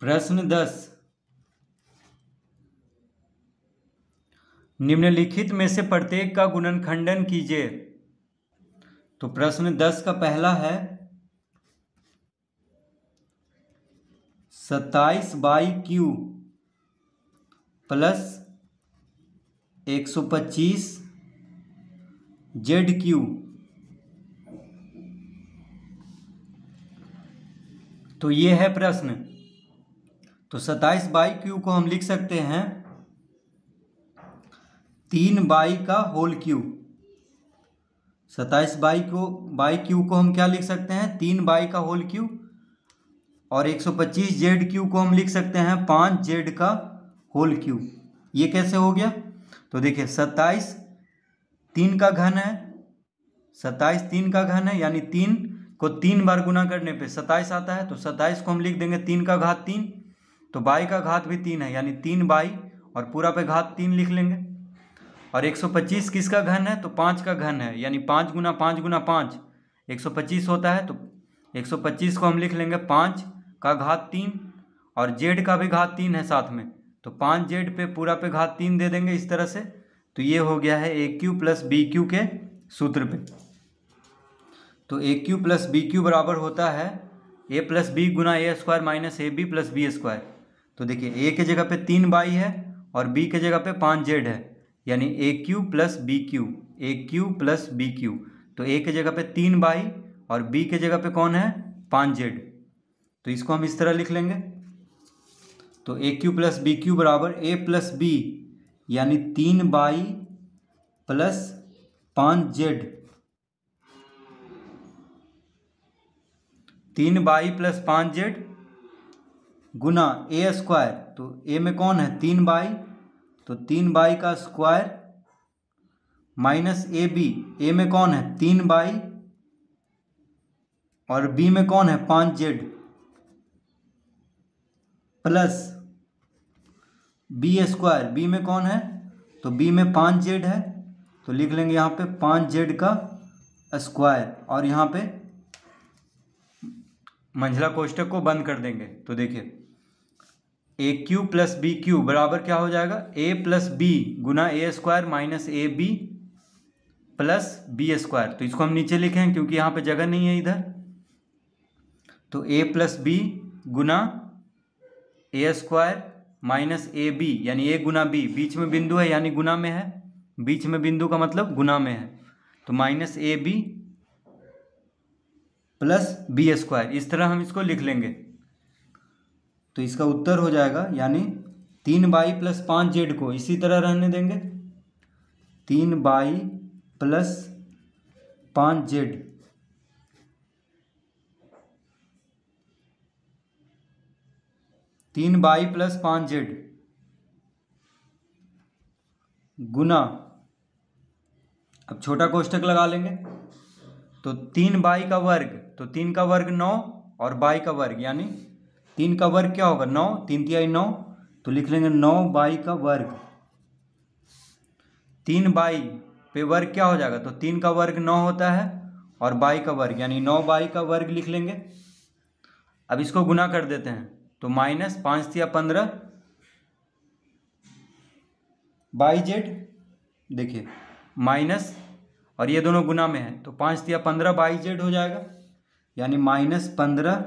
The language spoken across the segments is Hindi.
प्रश्न दस निम्नलिखित में से प्रत्येक का गुणनखंडन कीजिए तो प्रश्न दस का पहला है सत्ताईस बाई क्यू प्लस एक सौ पच्चीस जेड क्यू तो ये है प्रश्न तो सत्ताईस बाई क्यू को हम लिख सकते हैं तीन बाई का होल क्यू सत्ताईस बाई को बाई क्यू को हम क्या लिख सकते हैं तीन बाई का होल क्यू और एक सौ पच्चीस जेड क्यू को हम लिख सकते हैं पाँच जेड का होल क्यू ये कैसे हो गया तो देखिए सत्ताईस तीन का घन है सत्ताईस तीन का घन है यानी तीन को तीन बार गुना करने पे सत्ताईस आता है तो सत्ताईस को हम लिख देंगे तीन का घात तीन तो बाई का घात भी तीन है यानी तीन बाई और पूरा पे घात तीन लिख लेंगे और 125 किसका घन है तो पाँच का घन है यानी पाँच गुना पाँच गुना पाँच एक होता है तो 125 को हम लिख लेंगे पाँच का घात तीन और जेड का भी घात तीन है साथ में तो पाँच जेड पे पूरा पे घात तीन दे देंगे इस तरह से तो ये हो गया है a cube plus b cube के सूत्र पे तो a cube plus b cube बराबर होता है ए प्लस बी गुना a square minus a b plus b square तो देखिए ए के जगह पे तीन बाई है और बी के जगह पे पाँच जेड है यानी a cube plus b cube a cube plus b cube तो ए के जगह पे तीन बाई और बी के जगह पे कौन है पाँच जेड तो इसको हम इस तरह लिख लेंगे तो a cube plus b cube बराबर ए प्लस बी यानी तीन बाई प्लस पाँच जेड तीन बाई प्लस पाँच जेड गुना ए स्क्वायर तो ए में कौन है तीन बाई तो तीन बाई का square minus a b a में कौन है तीन बाई और बी में कौन है पाँच z plus b square b में कौन है तो बी में पाँच जेड है तो लिख लेंगे यहाँ पे पाँच जेड का स्क्वायर और यहाँ पे मंझला कोष्टक को बंद कर देंगे तो देखिए a cube plus b cube बराबर क्या हो जाएगा ए प्लस बी गुना a square minus a b plus b square तो इसको हम नीचे लिखें क्योंकि यहाँ पे जगह नहीं है इधर तो ए प्लस बी गुना a square minus a b यानी ए गुना बी बीच में बिंदु है यानी गुना में है बीच में बिंदु का मतलब गुना में है तो minus a b plus b square इस तरह हम इसको लिख लेंगे तो इसका उत्तर हो जाएगा यानी तीन बाई प्लस पाँच जेड को इसी तरह रहने देंगे तीन बाई प्लस पाँच जेड तीन बाई प्लस पाँच जेड गुना अब छोटा कोष्टक लगा लेंगे तो तीन बाई का वर्ग तो तीन का वर्ग नौ और बाई का वर्ग यानी तीन का वर्ग क्या होगा नौ तीन तिहाई नौ तो लिख लेंगे नौ बाई का वर्ग तीन बाई पे वर्ग क्या हो जाएगा तो तीन का वर्ग नौ होता है और बाई का वर्ग यानी नौ बाई का वर्ग लिख लेंगे अब इसको गुना कर देते हैं तो माइनस पाँच या पंद्रह बाई जेड देखिए माइनस और ये दोनों गुना में है तो पाँच या पंद्रह बाई जेड हो जाएगा यानी माइनस पंद्रह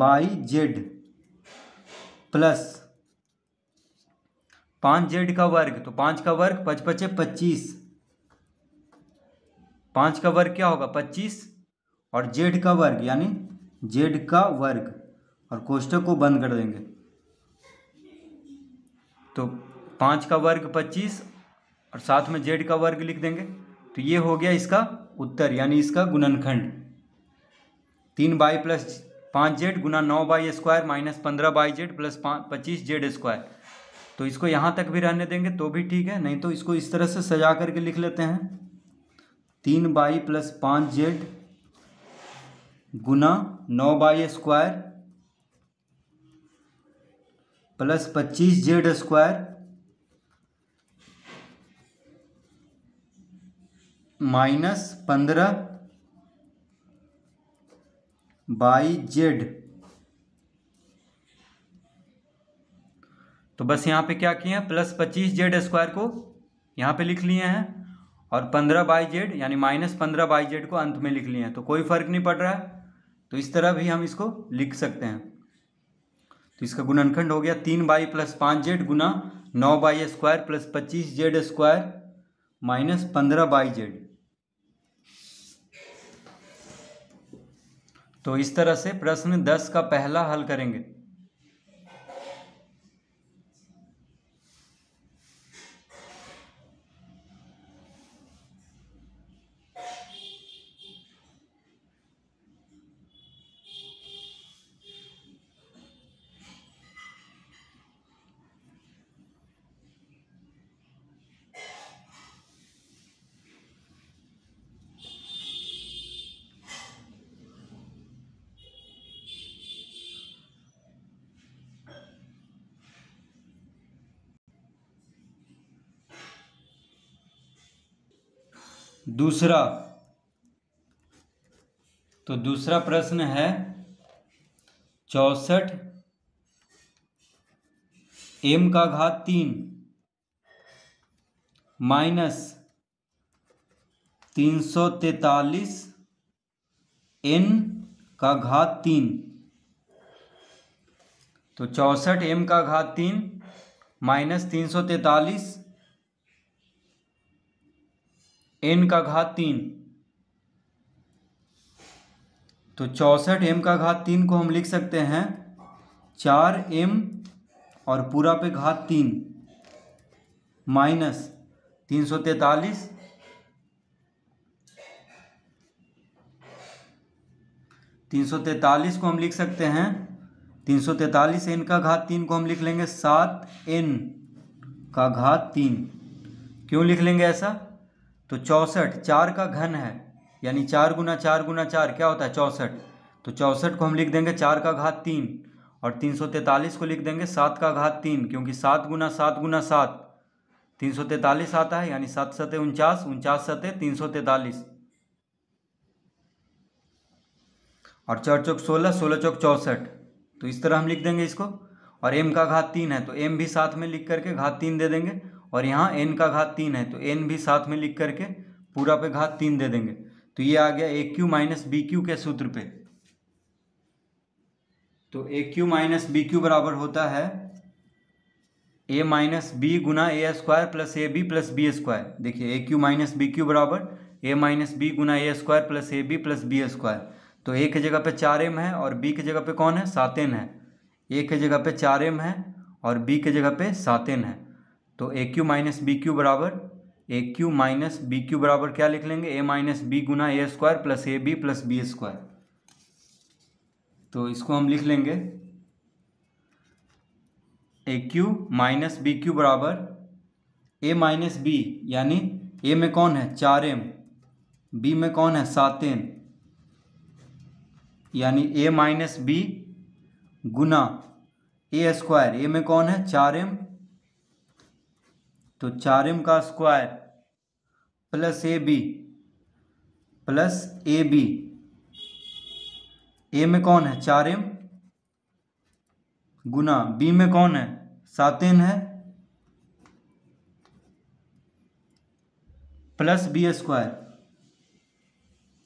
बाई जेड प्लस पाँच जेड का वर्ग तो पाँच का वर्ग पच पचे पच्चीस पाँच का वर्ग क्या होगा पच्चीस और जेड का वर्ग यानी जेड का वर्ग और कोष्टक को बंद कर देंगे तो पाँच का वर्ग पच्चीस और साथ में जेड का वर्ग लिख देंगे तो ये हो गया इसका उत्तर यानी इसका गुणनखंड तीन बाई प्लस पाँच जेड गुना नौ बाई स्क्वायर माइनस पंद्रह बाई जेड प्लस पच्चीस जेड स्क्वायर तो इसको यहाँ तक भी रहने देंगे तो भी ठीक है नहीं तो इसको इस तरह से सजा करके लिख लेते हैं तीन बाई प्लस पाँच जेड गुना नौ बाई स्क्वायर प्लस पच्चीस जेड स्क्वायर माइनस पंद्रह बाई जेड तो बस यहाँ पे क्या किए हैं प्लस पच्चीस जेड स्क्वायर को यहाँ पे लिख लिए हैं और पंद्रह बाई जेड यानी माइनस पंद्रह बाई जेड को अंत में लिख लिए हैं तो कोई फर्क नहीं पड़ रहा है तो इस तरह भी हम इसको लिख सकते हैं तो इसका गुणनखंड हो गया तीन बाई प्लस पाँच जेड गुना नौ बाई स्क्वायर प्लस पच्चीस जेड स्क्वायर माइनस पंद्रह बाई जेड तो इस तरह से प्रश्न दस का पहला हल करेंगे दूसरा तो दूसरा प्रश्न है चौसठ एम का घात तीन माइनस तीन सौ तैतालीस एन का घात तीन तो चौसठ एम का घात तीन माइनस तीन सौ तैतालीस एन का घात तीन तो चौसठ एम का घात तीन को हम लिख सकते हैं चार एम और पूरा पे घात तीन माइनस तीन सौ तैतालीस तीन सौ तैतालीस को हम लिख सकते हैं तीन सौ तैतालीस एन का घात तीन को हम लिख लेंगे सात एन का घात तीन क्यों लिख लेंगे ऐसा तो चौंसठ चार का घन है यानी चार गुना चार गुना चार क्या होता है चौंसठ तो चौंसठ को हम लिख देंगे चार का घात तीन और तीन सौ तैंतालीस को लिख देंगे सात का घात तीन क्योंकि सात गुना सात गुना सात तीन सौ तैंतालीस आता है यानी सात सतह उनचास उनचास सतह तीन सौ तैंतालीस और चार चौक सोलह सोलह चौक चौंसठ तो इस तरह हम लिख देंगे इसको और एम का घात तीन है तो एम भी साथ में लिख करके घात तीन दे देंगे और यहाँ एन का घात तीन है तो एन भी साथ में लिख करके पूरा पे घात तीन दे देंगे तो ये आ गया a cube minus b cube के सूत्र पे तो a cube minus b cube बराबर होता है ए माइनस बी गुना a square plus a b plus b square देखिए a cube minus b cube बराबर ए माइनस बी गुना a square plus a b plus b square तो ए के जगह पे चार एम है और बी के जगह पे कौन है सात एन है ए के जगह पे चार एम है और बी के जगह पे सात एन है तो a cube minus b cube बराबर a cube minus b cube बराबर क्या लिख लेंगे ए माइनस बी गुना a square plus a b plus b square तो इसको हम लिख लेंगे a cube minus b cube बराबर ए माइनस बी यानी ए में कौन है चार एम बी में कौन है सात एम यानी ए माइनस बी गुना ए स्क्वायर ए में कौन है चार एम तो चार एम का square plus a b plus a b a में कौन है चार एम गुना बी में कौन है सात एन है प्लस बी स्क्वायर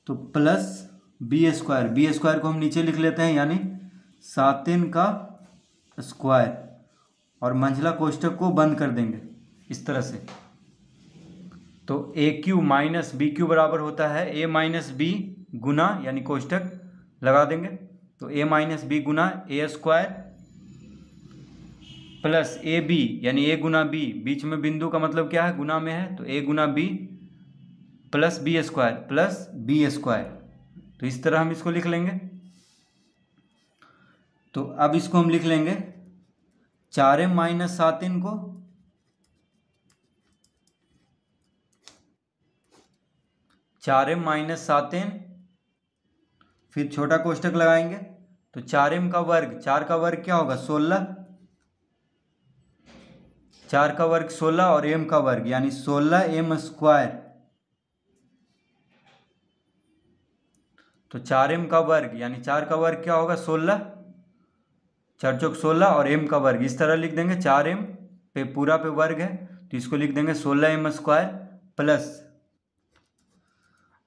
तो plus b square b square को हम नीचे लिख लेते हैं यानी सात एन का स्क्वायर और मंझला कोष्टक को बंद कर देंगे इस तरह से तो a cube minus b cube बराबर होता है ए माइनस बी गुना यानी कोष्टक लगा देंगे तो ए माइनस बी गुना a square plus a b यानी ए गुना बी बीच में बिंदु का मतलब क्या है गुना में है तो ए गुना b plus b square plus b square तो इस तरह हम इसको लिख लेंगे तो अब इसको हम लिख लेंगे चार एम माइनस सात इन को चार एम माइनस सात एम फिर छोटा कोष्टक लगाएंगे तो चार एम का वर्ग चार का वर्ग क्या होगा सोलह चार का वर्ग सोलह और एम का वर्ग यानी सोलह एम स्क्वायर तो चार एम का वर्ग यानी चार का वर्ग क्या होगा सोलह चार चौक सोलह और एम का वर्ग इस तरह लिख देंगे चार एम पे पूरा पे वर्ग है तो इसको लिख देंगे सोलह एम स्क्वायर प्लस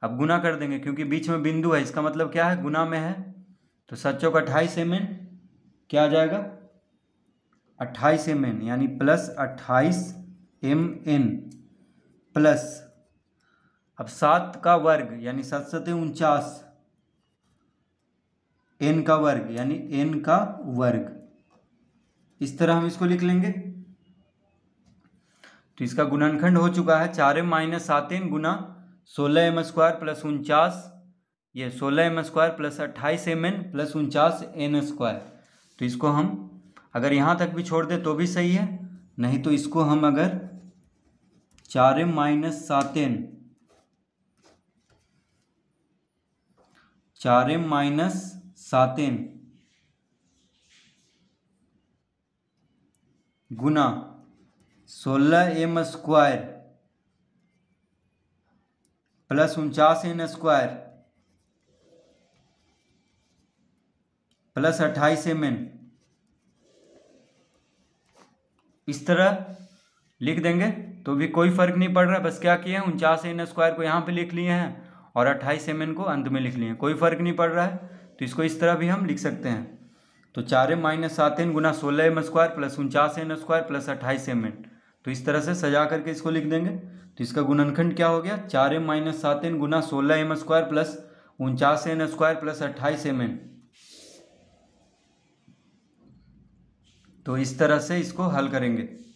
अब गुना कर देंगे क्योंकि बीच में बिंदु है इसका मतलब क्या है गुना में है तो सच्चों का अट्ठाईस एम एन क्या आ जाएगा अट्ठाईस एम एन यानी प्लस अट्ठाईस एम एन प्लस अब सात का वर्ग यानी सात सतह उनचास एन का वर्ग यानी एन का वर्ग इस तरह हम इसको लिख लेंगे तो इसका गुणनखंड हो चुका है चार एम माइनस सात एन गुना सोलह एम स्क्वायर प्लस उनचास ये सोलह एम स्क्वायर प्लस अट्ठाईस एम एन प्लस उनचास एन स्क्वायर तो इसको हम अगर यहाँ तक भी छोड़ दे तो भी सही है नहीं तो इसको हम अगर चार एम माइनस सात एन चार एम माइनस सात एन गुना सोलह एम स्क्वायर प्लस उनचास एन स्क्वायर प्लस अट्ठाईस एम एन इस तरह लिख देंगे तो भी कोई फर्क नहीं पड़ रहा बस क्या किए हैं उनचास एन स्क्वायर को यहाँ पे लिख लिए हैं और अट्ठाईस एम एन को अंत में लिख लिए हैं कोई फर्क नहीं पड़ रहा है तो इसको इस तरह भी हम लिख सकते हैं तो चार एम माइनस सात एन गुना सोलह एम स्क्वायर प्लस उनचास एन स्क्वायर प्लस अट्ठाईस एम एन तो इस तरह से सजा करके इसको लिख देंगे तो इसका गुणनखंड क्या हो गया चार एम माइनस सात एन गुना सोलह एम स्क्वायर प्लस उनचास एन स्क्वायर प्लस अट्ठाईस एम एन तो इस तरह से इसको हल करेंगे